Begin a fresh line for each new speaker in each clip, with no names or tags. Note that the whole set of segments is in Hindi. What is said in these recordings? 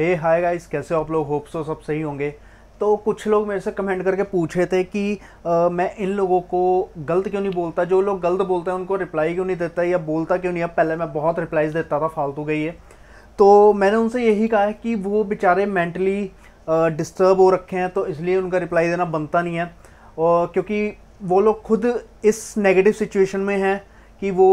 हे हाय गाइस कैसे आप लोग होप्स सो सब सही होंगे तो कुछ लोग मेरे से कमेंट करके पूछे थे कि आ, मैं इन लोगों को गलत क्यों नहीं बोलता जो लोग गलत बोलते हैं उनको रिप्लाई क्यों नहीं देता या बोलता क्यों नहीं अब पहले मैं बहुत रिप्लाईज देता था फालतू गई है तो मैंने उनसे यही कहा है कि वो बेचारे मेंटली डिस्टर्ब हो रखे हैं तो इसलिए उनका रिप्लाई देना बनता नहीं है और क्योंकि वो लोग खुद इस नेगेटिव सिचुएशन में हैं कि वो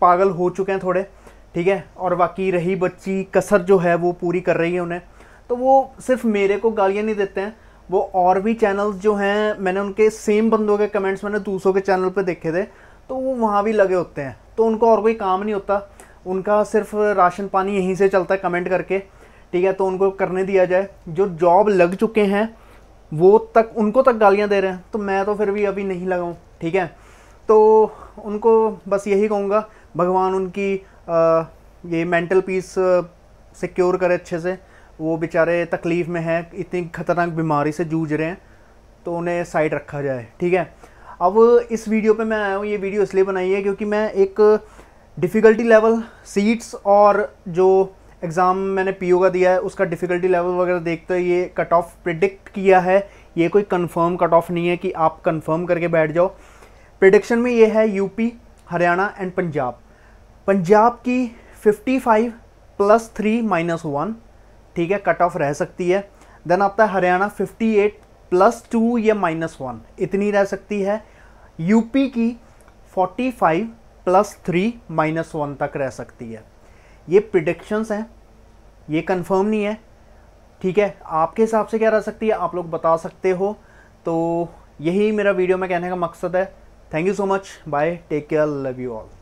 पागल हो चुके हैं थोड़े ठीक है और बाकी रही बच्ची कसर जो है वो पूरी कर रही है उन्हें तो वो सिर्फ मेरे को गालियाँ नहीं देते हैं वो और भी चैनल्स जो हैं मैंने उनके सेम बंदों के कमेंट्स मैंने दूसरों के चैनल पर देखे थे तो वो वहाँ भी लगे होते हैं तो उनको और कोई काम नहीं होता उनका सिर्फ राशन पानी यहीं से चलता है कमेंट करके ठीक है तो उनको करने दिया जाए जो जॉब लग चुके हैं वो तक उनको तक गालियाँ दे रहे हैं तो मैं तो फिर भी अभी नहीं लगाऊँ ठीक है तो उनको बस यही कहूँगा भगवान उनकी ये मेंटल पीस सिक्योर करें अच्छे से वो बेचारे तकलीफ़ में हैं इतनी ख़तरनाक बीमारी से जूझ रहे हैं तो उन्हें साइड रखा जाए ठीक है अब इस वीडियो पे मैं आया हूँ ये वीडियो इसलिए बनाई है क्योंकि मैं एक डिफ़िकल्टी लेवल सीट्स और जो एग्ज़ाम मैंने पीओ का दिया है उसका डिफ़िकल्टी लेवल वगैरह देखते हुए ये कट ऑफ प्रिडिक्ट किया है ये कोई कन्फर्म कट ऑफ नहीं है कि आप कन्फर्म करके बैठ जाओ प्रडिक्शन में ये है यूपी हरियाणा एंड पंजाब पंजाब की 55 प्लस थ्री माइनस वन ठीक है कट ऑफ रह सकती है देन आता है हरियाणा 58 प्लस टू या माइनस वन इतनी रह सकती है यूपी की 45 प्लस थ्री माइनस वन तक रह सकती है ये प्रिडिक्शंस हैं ये कंफर्म नहीं है ठीक है आपके हिसाब से क्या रह सकती है आप लोग बता सकते हो तो यही मेरा वीडियो में कहने का मकसद है thank you so much bye take care love you all